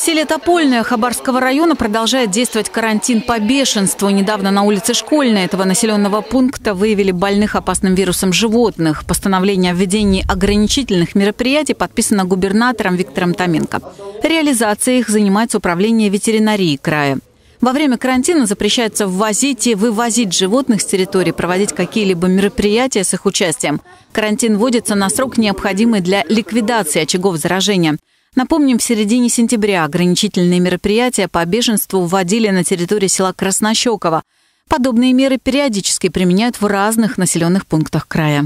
В селе Топольное Хабарского района продолжает действовать карантин по бешенству. Недавно на улице Школьной этого населенного пункта выявили больных опасным вирусом животных. Постановление о введении ограничительных мероприятий подписано губернатором Виктором Томенко. Реализацией их занимается управление ветеринарии края. Во время карантина запрещается ввозить и вывозить животных с территории, проводить какие-либо мероприятия с их участием. Карантин вводится на срок, необходимый для ликвидации очагов заражения – Напомним, в середине сентября ограничительные мероприятия по беженству вводили на территории села Краснощеково. Подобные меры периодически применяют в разных населенных пунктах края.